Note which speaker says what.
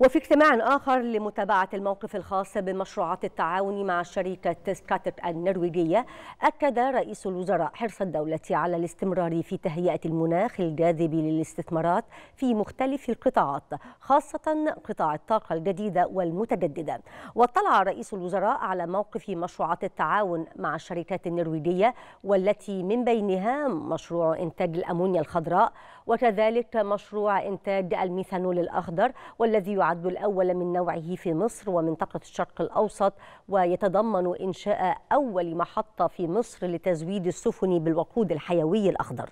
Speaker 1: وفي اجتماع آخر لمتابعة الموقف الخاص بمشروعات التعاون مع شركة سكاتب النرويجية أكد رئيس الوزراء حرص الدولة على الاستمرار في تهيئة المناخ الجاذب للاستثمارات في مختلف القطاعات خاصة قطاع الطاقة الجديدة والمتجددة واطلع رئيس الوزراء على موقف مشروعات التعاون مع الشركات النرويجية والتي من بينها مشروع إنتاج الأمونيا الخضراء وكذلك مشروع إنتاج الميثانول الأخضر والذي يعد الأول من نوعه في مصر ومنطقة الشرق الأوسط ويتضمن إنشاء أول محطة في مصر لتزويد السفن بالوقود الحيوي الأخضر